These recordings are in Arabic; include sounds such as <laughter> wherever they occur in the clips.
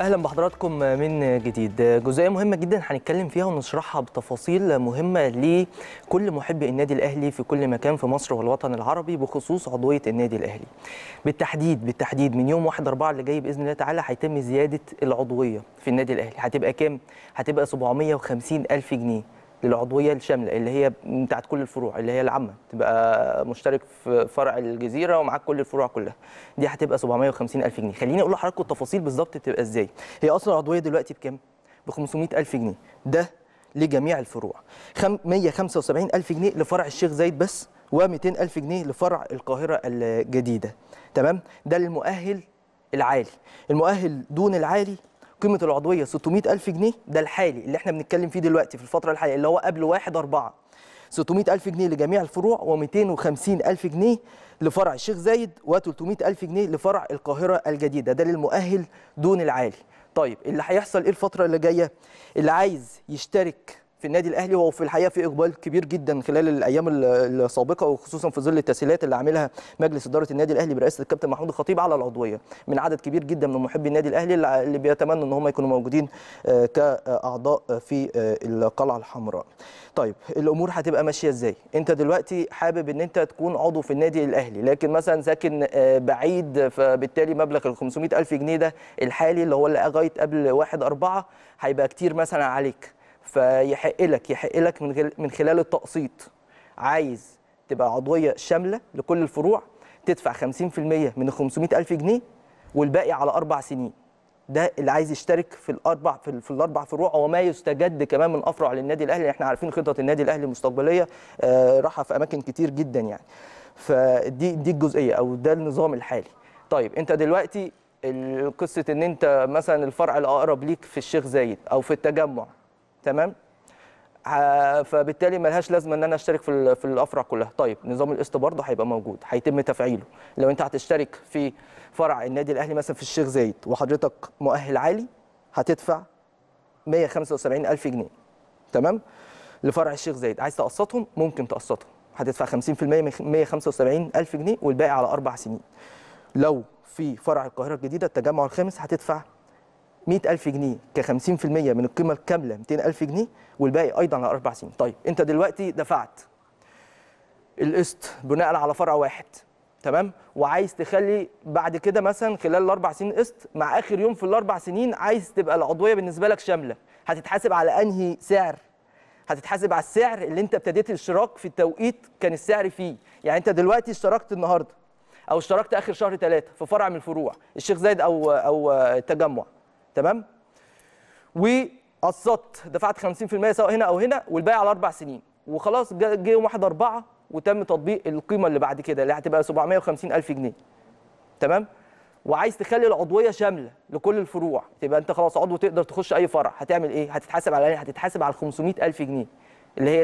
اهلا بحضراتكم من جديد جزئيه مهمه جدا هنتكلم فيها ونشرحها بتفاصيل مهمه لكل محبي النادي الاهلي في كل مكان في مصر والوطن العربي بخصوص عضويه النادي الاهلي بالتحديد بالتحديد من يوم 1 4 اللي جاي باذن الله تعالى هيتم زياده العضويه في النادي الاهلي هتبقى كام هتبقى 750 الف جنيه للعضويه الشامله اللي هي بتاعت كل الفروع اللي هي العامه تبقى مشترك في فرع الجزيره ومعاك كل الفروع كلها دي هتبقى 750 الف جنيه خليني اقول لحضراتكم التفاصيل بالظبط بتبقى ازاي هي اصلا العضويه دلوقتي بكام ب 500 الف جنيه ده لجميع الفروع 175 الف جنيه لفرع الشيخ زايد بس و200 الف جنيه لفرع القاهره الجديده تمام ده المؤهل العالي المؤهل دون العالي قيمه العضويه 600000 جنيه ده الحالي اللي احنا بنتكلم فيه دلوقتي في الفتره الحاليه اللي هو قبل 1 4 600000 جنيه لجميع الفروع و250000 جنيه لفرع الشيخ زايد و300000 جنيه لفرع القاهره الجديده ده للمؤهل دون العالي طيب اللي هيحصل ايه الفتره اللي جايه اللي عايز يشترك في النادي الاهلي هو في الحقيقه في اقبال كبير جدا خلال الايام السابقه وخصوصا في ظل التسهيلات اللي عاملها مجلس اداره النادي الاهلي برئاسه الكابتن محمود الخطيب على العضويه من عدد كبير جدا من محبي النادي الاهلي اللي بيتمنوا ان هم يكونوا موجودين آه، كاعضاء آه، في آه، القلعه الحمراء. طيب الامور هتبقى ماشيه ازاي؟ انت دلوقتي حابب ان انت تكون عضو في النادي الاهلي لكن مثلا ساكن بعيد فبالتالي مبلغ ال 500000 جنيه ده الحالي اللي هو لغايه قبل 1 4 هيبقى كتير مثلا عليك. فيحق لك يحق لك من خلال التقسيط عايز تبقى عضويه شامله لكل الفروع تدفع 50% من ال 500000 جنيه والباقي على اربع سنين ده اللي عايز يشترك في الاربع في, في الاربع فروع وما يستجد كمان من افرع للنادي الاهلي احنا عارفين خطط النادي الاهلي المستقبليه آه راحه في اماكن كتير جدا يعني فدي دي الجزئيه او ده النظام الحالي طيب انت دلوقتي قصه ان انت مثلا الفرع الاقرب ليك في الشيخ زايد او في التجمع تمام فبالتالي ملهاش لازمه ان انا اشترك في في الافرع كلها طيب نظام القسط برضه هيبقى موجود هيتم تفعيله لو انت هتشترك في فرع النادي الاهلي مثلا في الشيخ زايد وحضرتك مؤهل عالي هتدفع 175000 جنيه تمام لفرع الشيخ زايد عايز تقسطهم ممكن تقسطهم هتدفع 50% من 175000 جنيه والباقي على اربع سنين لو في فرع القاهره الجديده التجمع الخامس هتدفع 100000 جنيه ك 50% من القيمه الكامله 200000 جنيه والباقي ايضا على اربع سنين طيب انت دلوقتي دفعت القسط بناء على فرع واحد تمام وعايز تخلي بعد كده مثلا خلال الاربع سنين قسط مع اخر يوم في الاربع سنين عايز تبقى العضويه بالنسبه لك شامله هتتحاسب على انهي سعر هتتحاسب على السعر اللي انت ابتديت الاشتراك في التوقيت كان السعر فيه يعني انت دلوقتي اشتركت النهارده او اشتركت اخر شهر ثلاثة في فرع من الفروع الشيخ زايد او او التجمع تمام وقسطت دفعت 50% سواء هنا او هنا والباقي على اربع سنين وخلاص جه يوم 1 4 وتم تطبيق القيمه اللي بعد كده اللي هتبقى 750 الف جنيه تمام وعايز تخلي العضويه شامله لكل الفروع تبقى انت خلاص عضو تقدر تخش اي فرع هتعمل ايه هتتحاسب على هتتحاسب على 500 الف جنيه اللي هي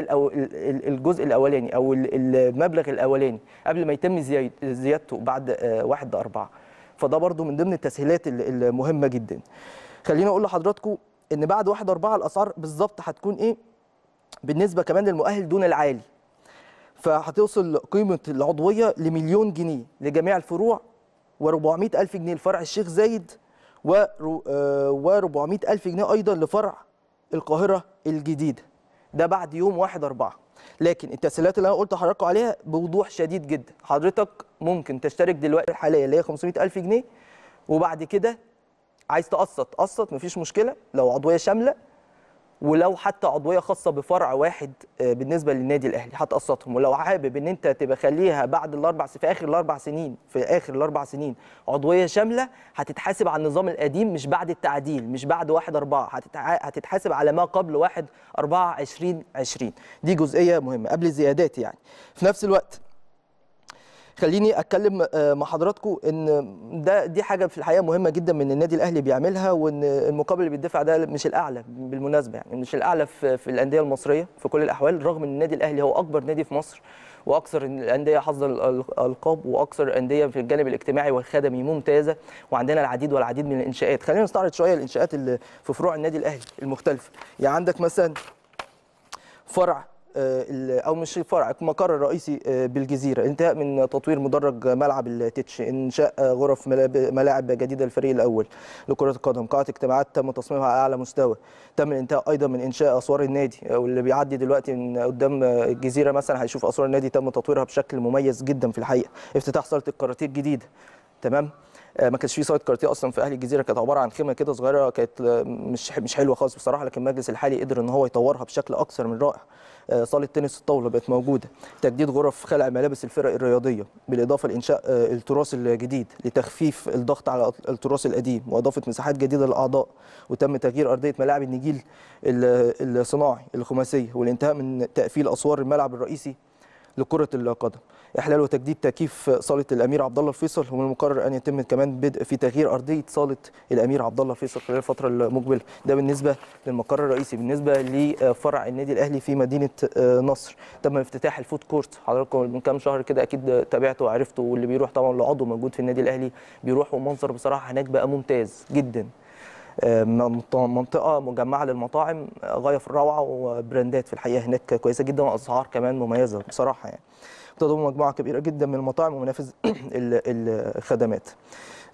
الجزء الاولاني او المبلغ الاولاني قبل ما يتم زيادته بعد 1 آه، 4 فده برضو من ضمن التسهيلات المهمه جدا خليني اقول لحضراتكم ان بعد 1 4 الاسعار بالظبط هتكون ايه بالنسبه كمان للمؤهل دون العالي فهتوصل قيمه العضويه لمليون جنيه لجميع الفروع و400 الف جنيه لفرع الشيخ زايد آه، و400 الف جنيه ايضا لفرع القاهره الجديده ده بعد يوم 1 4 لكن التسهيلات اللي انا قلت حضرتك عليها بوضوح شديد جدا حضرتك ممكن تشترك دلوقتي الحاليه اللي هي 500000 جنيه وبعد كده عايز تقسط قسط مفيش مشكله لو عضويه شامله ولو حتى عضويه خاصه بفرع واحد آه، بالنسبه للنادي الاهلي هتقسطهم ولو حابب ان انت تبقى خليها بعد الاربع في اخر الاربع سنين في اخر الاربع سنين عضويه شامله هتتحاسب على النظام القديم مش بعد التعديل مش بعد 1 4 هتتحاسب على ما قبل 1 4 2020 دي جزئيه مهمه قبل الزيادات يعني في نفس الوقت خليني اتكلم آه، مع حضراتكم ان ده دي حاجه في الحقيقه مهمه جدا من النادي الاهلي بيعملها وان المقابل اللي بيدفع ده مش الاعلى بالمناسبه يعني مش الاعلى في, الانديه المصريه في كل الاحوال رغم ان النادي الاهلي هو اكبر نادي في مصر واكثر الانديه حظا الالقاب واكثر الانديه في الجانب الاجتماعي والخدمي ممتازه وعندنا العديد والعديد من الانشاءات خلينا نستعرض شويه الانشاءات اللي في فروع النادي الاهلي المختلفه يعني عندك مثلا فرع آه، او مش الفرع المقر الرئيسي آه، بالجزيره انتهاء من تطوير مدرج ملعب التتش انشاء غرف ملاعب جديده للفريق الاول لكره القدم قاعه اجتماعات تم تصميمها على اعلى مستوى تم الانتهاء ايضا من انشاء اسوار النادي واللي بيعدي دلوقتي من قدام الجزيره مثلا هيشوف اسوار النادي تم تطويرها بشكل مميز جدا في الحقيقه افتتاح صاله الكاراتيه الجديده تمام آه، ما كانش في سايد كارتيه اصلا في اهل الجزيره كانت عباره عن خيمه كده صغيره كانت آه، مش مش حلوه خالص بصراحه لكن المجلس الحالي قدر ان هو يطورها بشكل اكثر من رائع آه، صاله تنس الطاوله بقت موجوده تجديد غرف خلع ملابس الفرق الرياضيه بالاضافه لانشاء التراث الجديد لتخفيف الضغط على التراث القديم واضافه مساحات جديده للاعضاء وتم تغيير ارضيه ملاعب النجيل الصناعي الخماسيه والانتهاء من تقفيل اسوار الملعب الرئيسي لكره القدم احلال وتجديد تكييف صاله الامير عبد الله الفيصل ومن المقرر ان يتم كمان بدء في تغيير ارضيه صاله الامير عبد الله الفيصل خلال الفتره المقبله ده بالنسبه للمقر الرئيسي بالنسبه لفرع النادي الاهلي في مدينه آه، نصر تم افتتاح الفود كورت حضراتكم من كام شهر كده اكيد تابعته وعرفته واللي بيروح طبعا لعضو موجود في النادي الاهلي بيروح ومنظر بصراحه هناك بقى ممتاز جدا منطقه مجمعه للمطاعم آه، غايه في الروعه وبراندات في الحقيقه هناك كويسه جدا واسعار كمان مميزه بصراحه يعني تضم مجموعه كبيره جدا من المطاعم ومنافذ <clears throat> الخدمات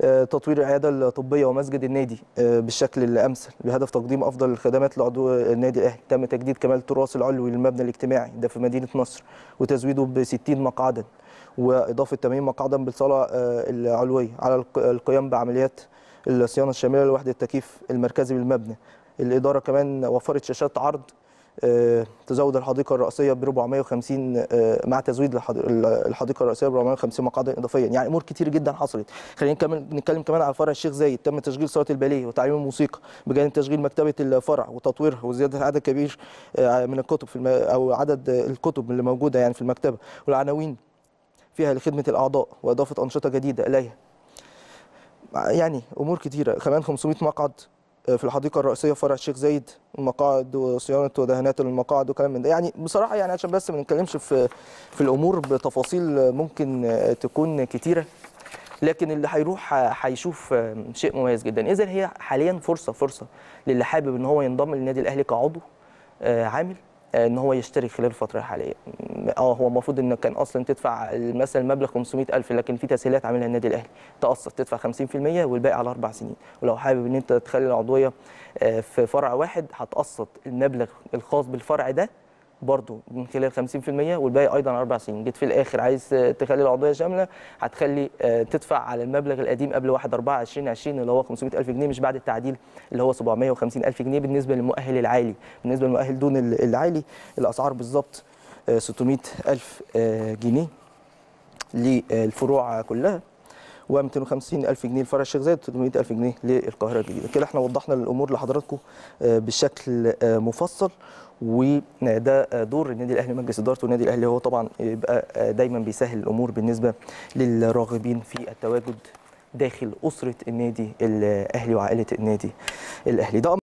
آه، تطوير العياده الطبيه ومسجد النادي آه، بالشكل الامثل بهدف تقديم افضل الخدمات لعضو النادي الاهلي تم تجديد كمال التراث العلوي للمبنى الاجتماعي ده في مدينه نصر وتزويده ب 60 مقعدا واضافه 80 مقعدا بالصاله العلويه على القيام بعمليات الصيانه الشامله لوحده التكييف المركزي بالمبنى الاداره كمان وفرت شاشات عرض آه، تزود الحديقه الرئيسيه ب 450 آه، مع تزويد الحديقه الرئيسيه ب 450 مقعدا اضافيا يعني امور كتير جدا حصلت خلينا نكمل نتكلم كمان على فرع الشيخ زايد تم تشغيل صاله الباليه وتعليم الموسيقى بجانب تشغيل مكتبه الفرع وتطويرها وزياده عدد كبير آه، من الكتب في الم... او عدد الكتب اللي موجوده يعني في المكتبه والعناوين فيها لخدمه الاعضاء واضافه انشطه جديده اليها يعني امور كتيره كمان 500 مقعد آه، في الحديقه الرئيسيه فرع الشيخ زايد المقاعد وصيانه ودهانات المقاعد وكلام من ده يعني بصراحه يعني عشان بس ما نتكلمش في في الامور بتفاصيل ممكن آه، تكون كتيره لكن اللي هيروح آه، هيشوف شيء مميز جدا اذا هي حاليا فرصه فرصه للي حابب ان هو ينضم للنادي الاهلي كعضو عامل آه، ان هو يشتري خلال الفتره الحاليه اه هو المفروض ان كان اصلا تدفع مثلا مبلغ 500000 لكن في تسهيلات عاملها النادي الاهلي تقسط تدفع 50% والباقي على اربع سنين ولو حابب ان انت تخلي العضويه آه، في فرع واحد هتقسط المبلغ الخاص بالفرع ده برضو من خلال 50% والباقي ايضا اربع سنين جيت في الاخر عايز آه، تخلي العضويه شامله هتخلي آه، تدفع على المبلغ القديم قبل 1 4 2020 اللي هو 500000 جنيه مش بعد التعديل اللي هو 750000 جنيه بالنسبه للمؤهل العالي بالنسبه للمؤهل دون العالي الاسعار بالظبط 600000 آه، جنيه للفروع كلها و 250000 جنيه لفرع الشيخ زايد و 300000 جنيه للقاهرة الجديدة كده احنا وضحنا الأمور لحضراتكم بشكل مفصل وده دور النادي الاهلي ومجلس ادارته النادي الاهلي هو طبعا يبقى دايما بيسهل الامور بالنسبه للراغبين في التواجد داخل اسره النادي الاهلي وعائله النادي الاهلي ده